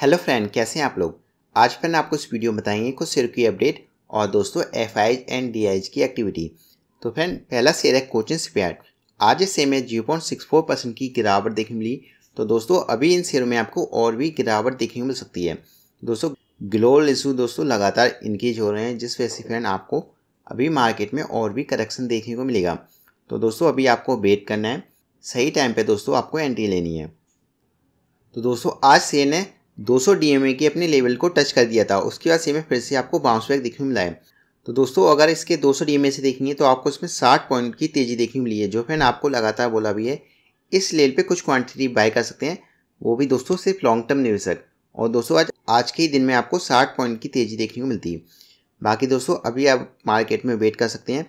hello friend कैसे हैं आप लोग आज फ्रेंड आपको इस वीडियो में बताएंगे कुछ शेयर की अपडेट और दोस्तों एफ एंड डी की एक्टिविटी तो फ्रेंड पहला शेयर है कोचिंग स्पेयर आज इस शेयर में zero point six four percent की गिरावट देखने मिली तो दोस्तों अभी इन शेयरों में आपको और भी गिरावट देखने को मिल सकती है दोस्तों ग्लोबल इशू दोस्तों लगातार इंक्रीज हो रहे हैं जिस वजह से फ्रेंड आपको अभी मार्केट में और भी करेक्शन देखने को मिलेगा तो दोस्तों अभी आपको वेट करना है सही टाइम पर दोस्तों आपको एंट्री लेनी है तो दोस्तों आज शेयर ने 200 ए के अपने लेवल को टच कर दिया था उसके बाद सेम फिर से आपको बाउंस बैक देखने मिला है तो दोस्तों अगर इसके 200 ए से देखनी है तो आपको इसमें 60 पॉइंट की तेज़ी देखने मिली है जो फैन आपको लगातार बोला भी है इस लेवल पे कुछ क्वांटिटी बाय कर सकते हैं वो भी दोस्तों सिर्फ लॉन्ग टर्म निवेशक और दोस्तों आज आज के ही दिन में आपको साठ पॉइंट की तेज़ी देखने को मिलती है बाकी दोस्तों अभी आप मार्केट में वेट कर सकते हैं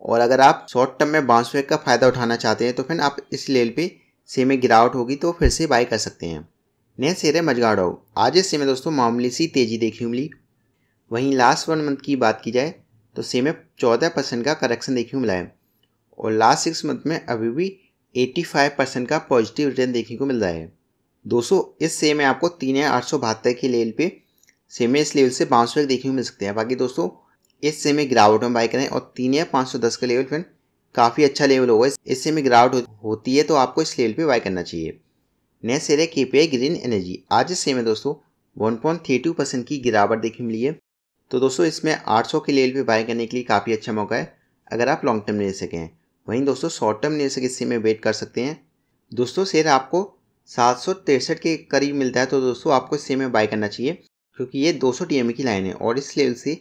और अगर आप शॉर्ट टर्म में बाउंस बैक का फ़ायदा उठाना चाहते हैं तो फिर आप इस लेवल पर सेम में गिरावट होगी तो फिर से बाय कर सकते हैं ने सेरे मजगाड़ो आज इस समय में दोस्तों मामूली सी तेज़ी देखी मिली वहीं लास्ट वन मंथ की बात की जाए तो से में चौदह परसेंट का करेक्शन देखने को मिला है और लास्ट सिक्स मंथ में अभी भी एट्टी फाइव परसेंट का पॉजिटिव रिटर्न देखने को मिल रहा है दोस्तों इस से में आपको तीन हज़ार आठ सौ बहत्तर के लेवल पे से में इस लेवल से बाउंस बैक देखने को मिल सकते हैं बाकी दोस्तों इस से में गिरावट में बाई करें और तीन हज़ार पाँच सौ दस का लेवल फिर काफ़ी अच्छा लेवल होगा इससे में गिरावट होती है तो आपको इस लेवल पर बाई करना चाहिए नेक्स्ट है के ग्रीन एनर्जी आज इस में दोस्तों one point three two percent की गिरावट देखने मिली है तो दोस्तों इसमें 800 के लेवल पे बाय करने के लिए काफ़ी अच्छा मौका है अगर आप लॉन्ग टर्म ले सकें वहीं दोस्तों शॉर्ट टर्म ले सके इससे में वेट कर सकते हैं दोस्तों शेयर आपको सात के करीब मिलता है तो दोस्तों आपको इससे में बाय करना चाहिए क्योंकि ये दो सौ की लाइन है और इस लेवल से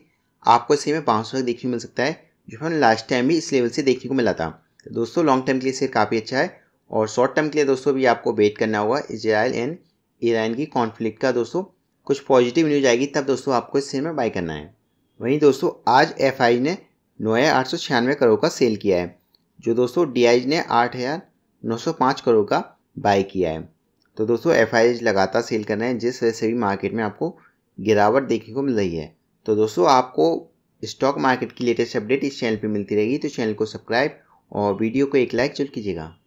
आपको इससे में पाँच सौ देखने मिल सकता है जो हमें लास्ट टाइम भी इस लेवल से देखने को मिला था दोस्तों लॉन्ग टर्म के लिए शेयर काफ़ी अच्छा है और शॉर्ट टर्म के लिए दोस्तों भी आपको वेट करना होगा इसराइल एंड ईरान की कॉन्फ्लिक्ट का दोस्तों कुछ पॉजिटिव न्यूज आएगी तब दोस्तों आपको इस शेयर में बाई करना है वहीं दोस्तों आज एफ ने नौ हज़ार आठ सौ छियानवे करोड़ का सेल किया है जो दोस्तों डी ने आठ हज़ार नौ सौ पाँच करोड़ का बाय किया है तो दोस्तों एफ लगातार सेल कर रहे हैं जिस वजह से भी मार्केट में आपको गिरावट देखने को मिल रही है तो दोस्तों आपको स्टॉक मार्केट की लेटेस्ट अपडेट इस चैनल पर मिलती रहेगी तो चैनल को सब्सक्राइब और वीडियो को एक लाइक जरूर कीजिएगा